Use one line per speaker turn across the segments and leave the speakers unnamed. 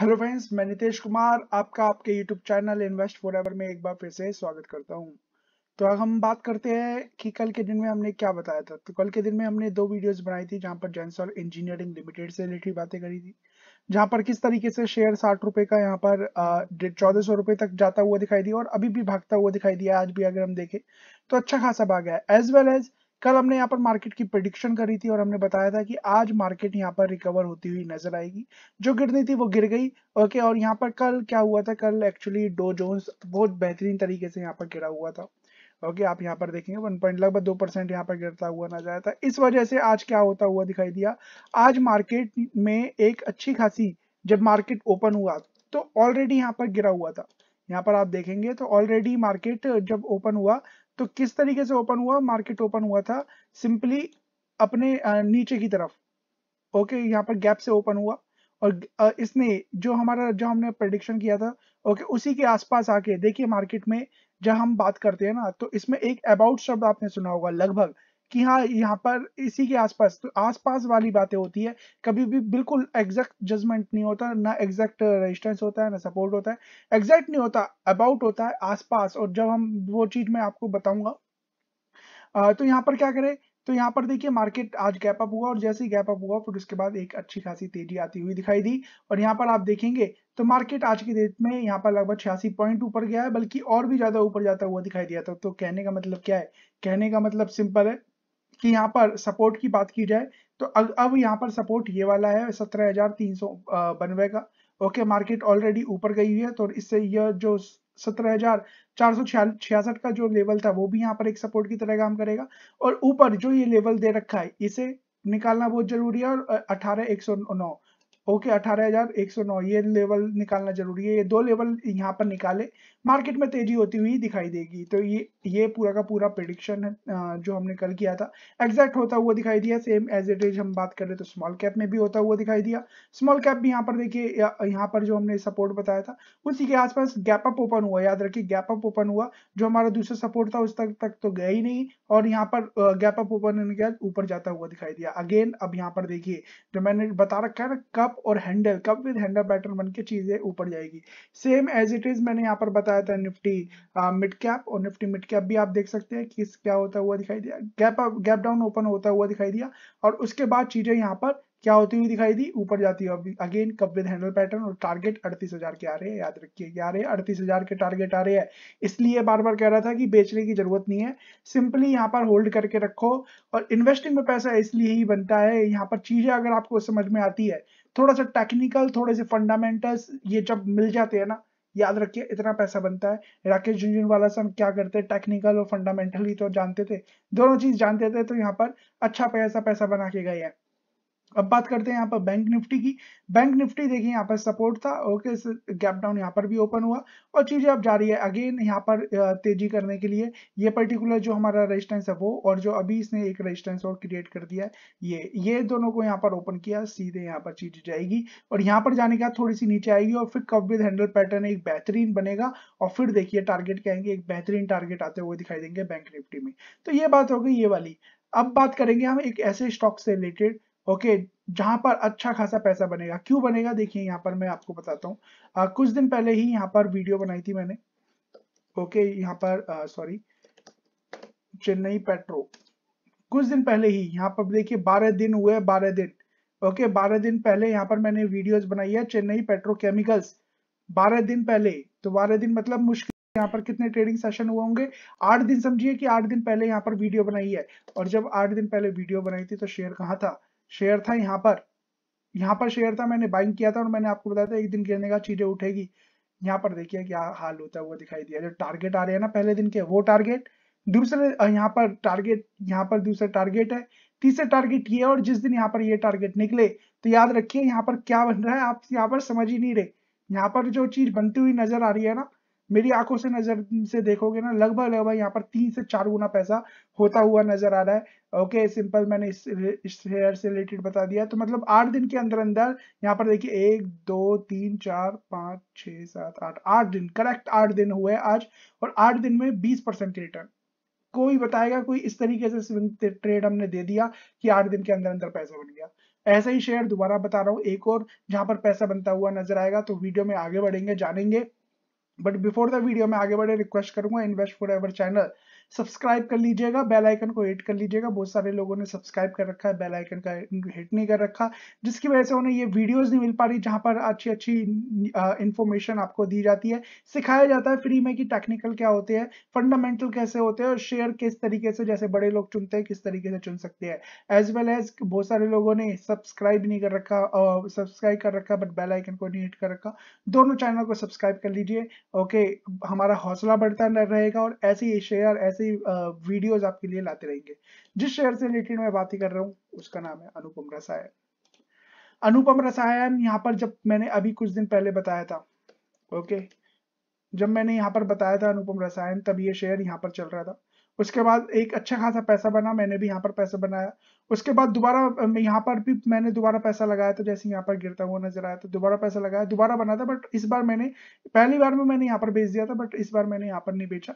hello friends मैं नितेश कुमार आपका आपके यूट्यूब चैनल इन्वेस्ट फॉर में एक बार फिर से स्वागत करता हूं तो अब हम बात करते हैं कि कल के दिन में हमने क्या बताया था तो कल के दिन में हमने दो वीडियोस बनाई थी जहां पर जेंसॉल इंजीनियरिंग लिमिटेड से रिलेटेड बातें करी थी जहां पर किस तरीके से शेयर साठ रुपए का यहाँ पर चौदह सौ रुपए तक जाता हुआ दिखाई दिया और अभी भी भागता हुआ दिखाई दिया आज भी अगर हम देखें तो अच्छा खासा भाग है एज वेल एज कल हमने यहाँ पर मार्केट की प्रिडिक्शन करी थी और हमने बताया था कि आज मार्केट यहाँ पर रिकवर होती हुई नजर आएगी जो गिरनी थी वो गिर गई ओके और यहाँ पर कल क्या हुआ था कल एक्चुअली डो जोन्स बहुत बेहतरीन तरीके से यहाँ पर गिरा हुआ था ओके okay, आप यहाँ पर देखेंगे वन पॉइंट लगभग दो परसेंट यहाँ पर गिरता हुआ नजर आया था इस वजह से आज क्या होता हुआ दिखाई दिया आज मार्केट में एक अच्छी खासी जब मार्केट ओपन हुआ तो ऑलरेडी यहाँ पर गिरा हुआ था यहाँ पर आप देखेंगे तो ऑलरेडी मार्केट जब ओपन हुआ तो किस तरीके से ओपन हुआ मार्केट ओपन हुआ था सिंपली अपने नीचे की तरफ ओके यहाँ पर गैप से ओपन हुआ और इसने जो हमारा जो हमने प्रडिक्शन किया था ओके उसी के आसपास आके देखिए मार्केट में जब हम बात करते हैं ना तो इसमें एक अबाउट शब्द आपने सुना होगा लगभग कि हाँ यहाँ पर इसी के आसपास तो आसपास वाली बातें होती है कभी भी बिल्कुल एग्जैक्ट जजमेंट नहीं होता ना एग्जैक्ट रेजिस्टेंस होता है ना सपोर्ट होता है एग्जैक्ट नहीं होता अबाउट होता है आसपास और जब हम वो चीज मैं आपको बताऊंगा तो यहाँ पर क्या करें तो यहाँ पर देखिए मार्केट आज गैप अप हुआ और जैसे ही गैप अप हुआ फिर उसके बाद एक अच्छी खासी तेजी आती हुई दिखाई दी और यहाँ पर आप देखेंगे तो मार्केट आज की डेट में यहाँ पर लगभग छियासी पॉइंट ऊपर गया है बल्कि और भी ज्यादा ऊपर जाता हुआ दिखाई दिया था तो कहने का मतलब क्या है कहने का मतलब सिंपल है कि यहाँ पर सपोर्ट की बात की जाए तो अब यहाँ पर सपोर्ट ये वाला है सत्रह हजार तीन सौ बनवे का ओके मार्केट ऑलरेडी ऊपर गई हुई है तो इससे यह जो सत्रह हजार चार सौ छियासठ का जो लेवल था वो भी यहाँ पर एक सपोर्ट की तरह काम करेगा और ऊपर जो ये लेवल दे रखा है इसे निकालना बहुत जरूरी है और अठारह एक सौ नौ ओके अठारह हजार एक सौ नौ ये लेवल निकालना जरूरी है ये दो लेवल यहाँ पर निकाले मार्केट में तेजी होती हुई दिखाई देगी तो ये ये पूरा का पूरा प्रिडिक्शन है जो हमने कल किया था एग्जैक्ट होता हुआ दिखाई दिया सेम एज इट इज हम बात कर रहे तो स्मॉल कैप में भी होता हुआ दिखाई दिया स्मॉल कैप भी यहाँ पर देखिए यहाँ पर जो हमने सपोर्ट बताया था उसी के आसपास गैप अप ओपन हुआ याद रखिए गैप अप ओपन हुआ जो हमारा दूसरा सपोर्ट था उस तक तक तो गया ही नहीं और यहाँ पर गैप अप ओपन होने के बाद ऊपर जाता हुआ दिखाई दिया अगेन अब यहाँ पर देखिए जो मैंने बता रखा है ना कब कप और handle cup with handle pattern बन के चीजें ऊपर जाएगी सेम एज इट इज मैंने यहाँ पर बताया था निफ्टी मिड कैप और निफ्टी मिड कैप भी आप देख सकते हैं किस क्या होता हुआ दिखाई दिया गैप गैप डाउन ओपन होता हुआ दिखाई दिया और उसके बाद चीजें यहाँ पर क्या होती हुई दिखाई दी ऊपर जाती हुई again cup with handle pattern और टारगेट अड़तीस हजार के आ रहे हैं याद रखिए आ रहे हैं अड़तीस हजार के टारगेट आ रहे हैं इसलिए बार बार कह रहा था कि बेचने की जरूरत नहीं है सिंपली यहाँ पर होल्ड करके रखो और इन्वेस्टिंग में पैसा इसलिए ही बनता है यहाँ पर चीजें अगर आपको समझ में आती है थोड़ा सा टेक्निकल थोड़े से फंडामेंटल्स ये जब मिल जाते हैं ना याद रखिए इतना पैसा बनता है राकेश झुंझुनवाला वाला सब क्या करते टेक्निकल और फंडामेंटल ही तो जानते थे दोनों चीज जानते थे तो यहाँ पर अच्छा पैसा पैसा बना के गए हैं अब बात करते हैं यहाँ पर बैंक निफ्टी की बैंक निफ्टी देखिए यहाँ पर सपोर्ट था ओके गैप डाउन यहाँ पर भी ओपन हुआ और चीजें अब जा रही है अगेन यहाँ पर तेजी करने के लिए ये पर्टिकुलर जो हमारा रेजिस्टेंस है वो और जो अभी इसने एक रेजिस्टेंस और क्रिएट कर दिया है ये ये दोनों को यहाँ पर ओपन किया सीधे यहाँ पर चीज जाएगी और यहाँ पर जाने के बाद थोड़ी सी नीचे आएगी और फिर कब विद हैंडल पैटर्न एक बेहतरीन बनेगा और फिर देखिए टारगेट क्या एक बेहतरीन टारगेट आते हुए दिखाई देंगे बैंक निफ्टी में तो ये बात हो गई ये वाली अब बात करेंगे हम एक ऐसे स्टॉक से रिलेटेड ओके जहां पर अच्छा खासा पैसा बनेगा क्यों बनेगा देखिए यहाँ पर मैं आपको बताता हूँ कुछ दिन पहले ही यहाँ पर वीडियो बनाई थी मैंने ओके यहाँ पर सॉरी चेन्नई पेट्रो कुछ दिन पहले ही यहाँ पर देखिए बारह दिन हुए बारह दिन ओके बारह दिन पहले यहाँ पर मैंने वीडियोस बनाई है चेन्नई पेट्रोकेमिकल्स बारह दिन पहले तो बारह दिन मतलब मुश्किल यहाँ पर कितने ट्रेडिंग सेशन हुए होंगे आठ दिन समझिए कि आठ दिन पहले यहाँ पर वीडियो बनाई है और जब आठ दिन पहले वीडियो बनाई थी तो शेयर कहाँ था शेयर था यहाँ पर यहाँ पर शेयर था मैंने बाइंग किया था और मैंने आपको बताया था एक दिन गिरने का चीजें उठेगी यहाँ पर देखिए क्या हाल होता है वो दिखाई दिया जो टारगेट आ रहे हैं ना पहले दिन के वो टारगेट दूसरे यहाँ पर टारगेट यहाँ पर दूसरा टारगेट है तीसरा टारगेट ये और जिस दिन यहाँ पर ये टारगेट निकले तो याद रखिए यहाँ पर क्या बन रहा है आप यहाँ पर समझ ही नहीं रहे यहाँ पर जो चीज बनती हुई नजर आ रही है ना मेरी आंखों से नजर से देखोगे ना लगभग लगभग यहाँ पर तीन से चार गुना पैसा होता हुआ नजर आ रहा है ओके okay, सिंपल मैंने इस शेयर से रिलेटेड बता दिया तो मतलब आठ दिन के अंदर अंदर यहाँ पर देखिए एक दो तीन चार पाँच छह सात आठ आठ दिन करेक्ट आठ दिन हुए आज और आठ दिन में बीस परसेंट रिटर्न कोई बताएगा कोई इस तरीके से स्विंग ट्रेड हमने दे दिया कि आठ दिन के अंदर अंदर पैसा बन गया ऐसा ही शेयर दोबारा बता रहा हूँ एक और जहां पर पैसा बनता हुआ नजर आएगा तो वीडियो में आगे बढ़ेंगे जानेंगे बट बिफोर द वीडियो मैं आगे बढ़े रिक्वेस्ट करूंगा invest for ever channel subscribe कर लीजिएगा बेल आइकन को हिट कर लीजिएगा बहुत सारे लोगों ने सब्सक्राइब कर रखा है बेल आइकन का हिट नहीं कर रखा जिसकी वजह से उन्हें ये वीडियोस नहीं मिल पा रही जहाँ पर अच्छी अच्छी इन्फॉर्मेशन आपको दी जाती है सिखाया जाता है फ्री में कि टेक्निकल क्या होते हैं फंडामेंटल कैसे होते हैं और शेयर किस तरीके से जैसे बड़े लोग चुनते हैं किस तरीके से चुन सकते हैं एज वेल एज बहुत सारे लोगों ने सब्सक्राइब नहीं कर रखा सब्सक्राइब कर रखा बट बेल आइकन को नहीं हिट कर रखा दोनों चैनल को सब्सक्राइब कर लीजिए ओके हमारा हौसला बढ़ता रहेगा और ऐसे ही शेयर ऐसे ऐसी वीडियोज आपके लिए लाते रहेंगे जिस शेयर से रिलेटेड मैं बात ही कर रहा हूँ उसका नाम है अनुपम रसायन अनुपम रसायन यहाँ पर जब मैंने अभी कुछ दिन पहले बताया था ओके जब मैंने यहाँ पर बताया था अनुपम रसायन तब ये शेयर यहाँ पर चल रहा था उसके बाद एक अच्छा खासा पैसा बना मैंने भी यहाँ पर पैसा बनाया उसके बाद दोबारा यहाँ पर भी मैंने दोबारा पैसा लगाया था जैसे यहाँ पर गिरता हुआ नजर आया था तो दोबारा पैसा लगाया दोबारा बना था बट इस बार मैंने पहली बार में मैंने यहाँ पर बेच दिया था बट इस बार मैंने यहाँ पर नहीं बेचा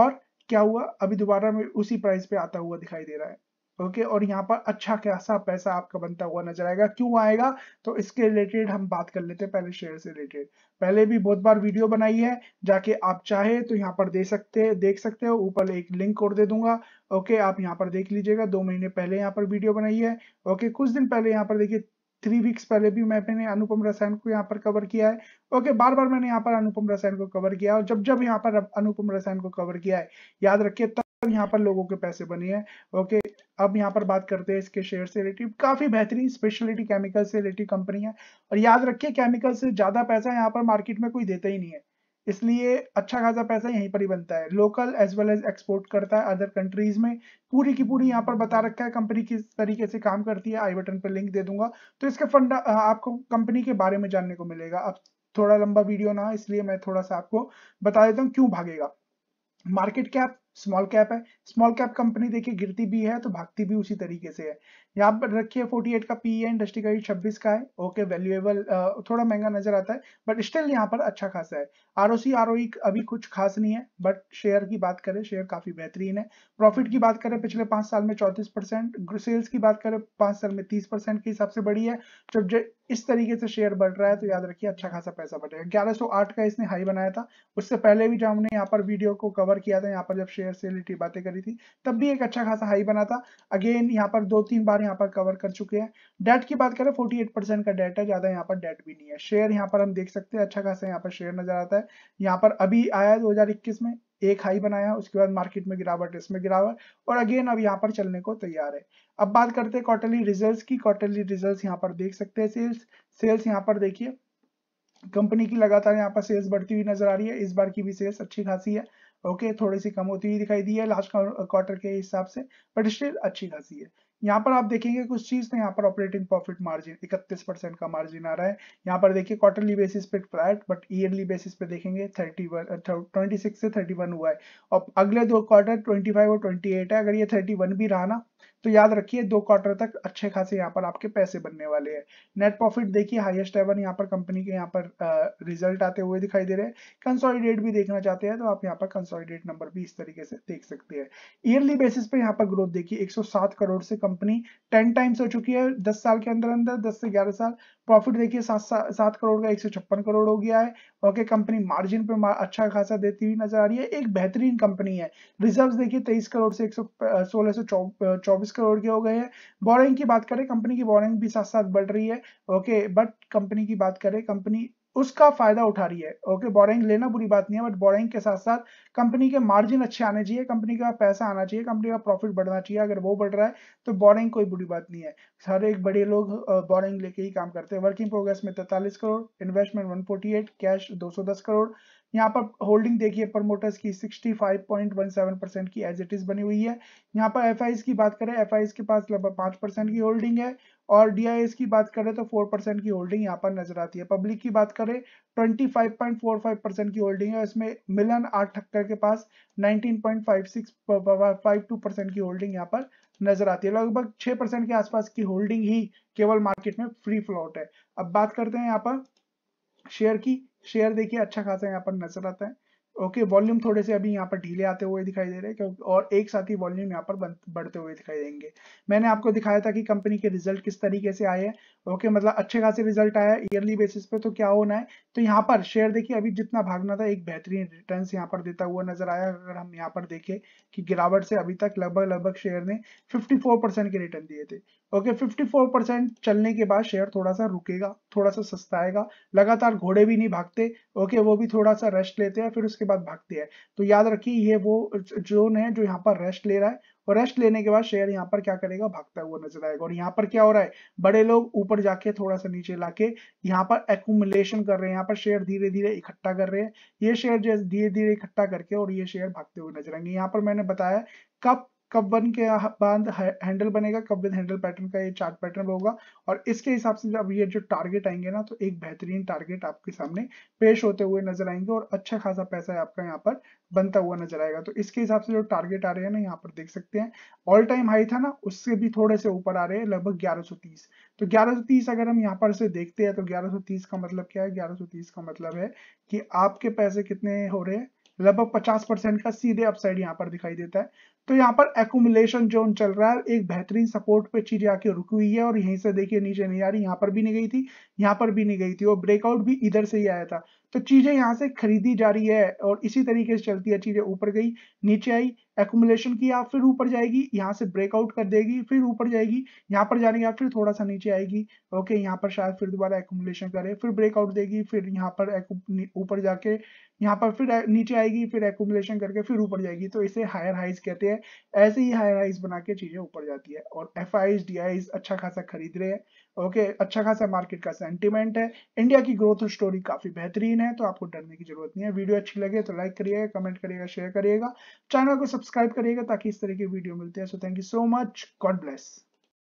और क्या हुआ अभी दोबारा में उसी प्राइस पे आता हुआ दिखाई दे रहा है ओके okay, और यहाँ पर अच्छा खासा पैसा आपका बनता हुआ नजर आएगा क्यों आएगा तो इसके रिलेटेड हम बात कर लेते हैं पहले शेयर से रिलेटेड पहले भी बहुत बार वीडियो बनाई है जाके आप चाहे तो यहाँ पर दे सकते हैं देख सकते हो ऊपर एक लिंक और दे दूंगा ओके okay, आप यहाँ पर देख लीजिएगा दो महीने पहले यहाँ पर वीडियो बनाई है ओके okay, कुछ दिन पहले यहाँ पर देखिए थ्री वीक्स पहले भी मैंने अनुपम रसायन को यहाँ पर कवर किया है ओके बार बार मैंने यहाँ पर अनुपम रसायन को कवर किया और जब जब यहाँ पर अनुपम रसायन को कवर किया है याद रखिए तब यहाँ पर लोगों के पैसे बने हैं ओके अब यहाँ पर बात करते हैं इसके शेयर से रिलेटिव काफी बेहतरीन स्पेशलिटी केमिकल से रिलेटिव कंपनी है और याद रखिये केमिकल से ज्यादा पैसा यहाँ पर मार्केट में कोई देता ही नहीं है इसलिए अच्छा खासा पैसा यहीं पर ही बनता है local as well as export करता है अदर कंट्रीज में पूरी की पूरी यहाँ पर बता रखा है कंपनी किस तरीके से काम करती है आई बटन पर लिंक दे दूंगा तो इसका फंड आपको कंपनी के बारे में जानने को मिलेगा अब थोड़ा लंबा वीडियो ना इसलिए मैं थोड़ा सा आपको बता देता हूँ क्यों भागेगा मार्केट कैप स्मॉल कैप है स्मॉल कैप कंपनी देखिए गिरती भी है तो भागती भी उसी तरीके से है यहाँ पर रखिए 48 का पी है इंडस्ट्री का छब्बीस का है ओके वैल्यूएबल थोड़ा महंगा नजर आता है बट स्टिल यहाँ पर अच्छा खासा है आर ओ e अभी कुछ खास नहीं है बट शेयर की बात करें शेयर काफी बेहतरीन है प्रॉफिट की बात करें पिछले पांच साल में चौतीस परसेंट सेल्स की बात करें पांच साल में तीस परसेंट के हिसाब से बढ़ी है जब इस तरीके से शेयर बढ़ रहा है तो याद रखिए अच्छा खासा पैसा बढ़ेगा ग्यारह का इसने हाई बनाया था उससे पहले भी जब हमने यहाँ पर वीडियो को कवर किया था यहाँ पर जब शेयर शेयर से रिलेटेड बातें करी थी तब भी एक अच्छा खासा हाई बना था अगेन यहाँ पर दो तीन बार यहाँ पर कवर कर चुके हैं डेट की बात करें फोर्टी एट परसेंट का डेट है ज्यादा यहाँ पर डेट भी नहीं है शेयर यहाँ पर हम देख सकते हैं अच्छा खासा यहाँ पर शेयर नजर आता है यहाँ पर अभी आया दो में एक हाई बनाया उसके बाद मार्केट में गिरावट इसमें गिरावट और अगेन अब यहाँ पर चलने को तैयार है अब बात करते हैं क्वार्टरली रिजल्ट की क्वार्टरली रिजल्ट यहाँ पर देख सकते हैं सेल्स सेल्स यहाँ पर देखिए कंपनी की लगातार यहाँ पर सेल्स बढ़ती हुई नजर आ रही है इस बार की भी सेल्स अच्छी खासी है ओके थोड़ी सी कम होती हुई दिखाई दी है लास्ट क्वार्टर के हिसाब से बट स्टिल अच्छी खासी है यहाँ पर आप देखेंगे कुछ चीज तो यहाँ पर ऑपरेटिंग प्रॉफिट मार्जिन 31 परसेंट का मार्जिन आ रहा है यहाँ पर देखिए क्वार्टरली बेसिस पे फ्लैट बट ईयरली बेसिस पे देखेंगे 31 26 uh, से 31 हुआ है और अगले दो क्वार्टर 25 और 28 है अगर ये 31 भी रहा ना तो याद रखिए दो क्वार्टर तक अच्छे खासे यहाँ पर आपके पैसे बनने वाले हैं नेट प्रॉफिट देखिए हाईएस्ट एवन यहाँ पर कंपनी के यहाँ पर रिजल्ट आते हुए दिखाई दे रहे हैं कंसोलिडेट भी देखना चाहते हैं तो आप यहाँ पर कंसोलिडेट नंबर भी इस तरीके से देख सकते हैं ईयरली बेसिस पे यहाँ पर ग्रोथ देखिए एक करोड़ से कंपनी टेन टाइम्स हो चुकी है दस साल के अंदर अंदर दस से ग्यारह साल प्रॉफिट देखिए सात सात करोड़ का एक सौ छप्पन करोड़ हो गया है ओके कंपनी मार्जिन पे अच्छा खासा देती हुई नजर आ रही है एक बेहतरीन कंपनी है रिजर्व्स देखिए तेईस करोड़ से एक सौ सोलह सौ चौबीस करोड़ के हो गए हैं बोरिंग की बात करें कंपनी की बोरिंग भी साथ साथ बढ़ रही है ओके बट कंपनी की बात करें कंपनी उसका फायदा उठा रही है ओके बोरिंग लेना बुरी बात नहीं है बट बोरिंग के साथ साथ कंपनी के मार्जिन अच्छे आने चाहिए कंपनी का पैसा आना चाहिए कंपनी का प्रॉफिट बढ़ना चाहिए अगर वो बढ़ रहा है तो बोरिंग कोई बुरी बात नहीं है सारे एक बड़े लोग बोरिंग लेके ही काम करते हैं वर्किंग प्रोग्रेस में तैतालीस करोड़ इन्वेस्टमेंट वन कैश दो करोड़ यहाँ पर होल्डिंग देखिए प्रमोटर्स की 65.17 परसेंट की एज इट इज बनी हुई है यहाँ पर एफ की बात करें एफ के पास लगभग पांच परसेंट की होल्डिंग है और डी की बात करें तो फोर परसेंट की होल्डिंग यहाँ पर नजर आती है पब्लिक की बात करें 25.45 परसेंट की होल्डिंग है इसमें मिलन आठ ठक्कर के पास 19.56 परसेंट की होल्डिंग यहाँ पर नजर आती है लगभग छह परसेंट के आसपास की होल्डिंग ही केवल मार्केट में फ्री फ्लोट है अब बात करते हैं यहाँ पर शेयर की शेयर देखिए अच्छा खासा यहाँ पर नजर आता है ओके okay, वॉल्यूम थोड़े से अभी यहाँ पर ढीले आते हुए दिखाई दे रहे हैं क्योंकि और एक साथ ही वॉल्यूम यहाँ पर बढ़ते हुए दिखाई देंगे मैंने आपको दिखाया था कि कंपनी के रिजल्ट किस तरीके से आए हैं ओके okay, मतलब अच्छे खासे रिजल्ट आया ईयरली बेसिस पे तो क्या होना है तो यहाँ पर शेयर देखिए अभी जितना भागना था एक बेहतरीन रिटर्न यहाँ पर देता हुआ नजर आया अगर हम यहाँ पर देखें कि गिरावट से अभी तक लगभग लगभग शेयर ने फिफ्टी के रिटर्न दिए थे ओके फिफ्टी फोर परसेंट चलने के बाद शेयर थोड़ा सा रुकेगा थोड़ा सा सस्ता आएगा लगातार घोड़े भी नहीं भागते ओके वो भी थोड़ा सा रेस्ट लेते हैं फिर उसके बाद भागते हैं तो याद रखिए ये वो जोन है जो यहाँ पर रेस्ट ले रहा है और रेस्ट लेने के बाद शेयर यहाँ पर क्या करेगा भागता हुआ नजर आएगा और यहाँ पर क्या हो रहा है बड़े लोग ऊपर जाके थोड़ा सा नीचे लाके यहाँ पर एकुमुलेशन कर रहे हैं यहाँ पर शेयर धीरे धीरे इकट्ठा कर रहे हैं ये शेयर जो धीरे धीरे इकट्ठा करके और ये शेयर भागते हुए नजर आएंगे यहाँ पर मैंने बताया कब कब बन के बाद हैंडल बनेगा कब विद हैंडल पैटर्न का ये चार्ट पैटर्न होगा और इसके हिसाब से जब ये जो टारगेट आएंगे ना तो एक बेहतरीन टारगेट आपके सामने पेश होते हुए नजर आएंगे और अच्छा खासा पैसा आपका यहाँ पर बनता हुआ नजर आएगा तो इसके हिसाब से जो टारगेट आ रहे हैं ना यहाँ पर देख सकते हैं ऑल टाइम हाई था ना उससे भी थोड़े से ऊपर आ रहे हैं लगभग ग्यारह तो ग्यारह अगर हम यहाँ पर से देखते हैं तो ग्यारह का मतलब क्या है ग्यारह का मतलब है कि आपके पैसे कितने हो रहे हैं लगभग 50 परसेंट का सीधे अपसाइड यहाँ पर दिखाई देता है तो यहाँ पर एकुमुलेशन जोन चल रहा है एक बेहतरीन सपोर्ट पे चीज आके रुकी हुई है और यहीं से देखिए नीचे नहीं आ रही यहाँ पर भी नहीं गई थी यहाँ पर भी नहीं गई थी और ब्रेकआउट भी इधर से ही आया था तो चीजें यहाँ से खरीदी जा रही है और इसी तरीके से चलती है चीजें ऊपर गई नीचे आई एकुमुलेशन किया फिर ऊपर जाएगी यहाँ से ब्रेकआउट कर देगी फिर ऊपर जाएगी यहाँ पर जाने के बाद फिर थोड़ा सा नीचे आएगी ओके यहाँ पर शायद फिर दोबारा एकुमुलेशन करे फिर ब्रेकआउट देगी फिर यहाँ पर ऊपर जाके यहाँ पर फिर नीचे आएगी फिर एकुमुलेशन करके फिर ऊपर जाएगी तो इसे हायर हाइज कहते हैं ऐसे ही हायर हाइज बना के चीजें ऊपर जाती है और एफ आईज डी आईज अच्छा खासा खरीद रहे हैं ओके अच्छा खासा मार्केट का सेंटिमेंट है इंडिया की ग्रोथ स्टोरी काफी बेहतरीन है तो आपको डरने की जरूरत नहीं है वीडियो अच्छी लगे तो लाइक करिएगा कमेंट करिएगा शेयर करिएगा चैनल को सब्सक्राइब करिएगा ताकि इस तरह की वीडियो मिलती है so thank you so much God bless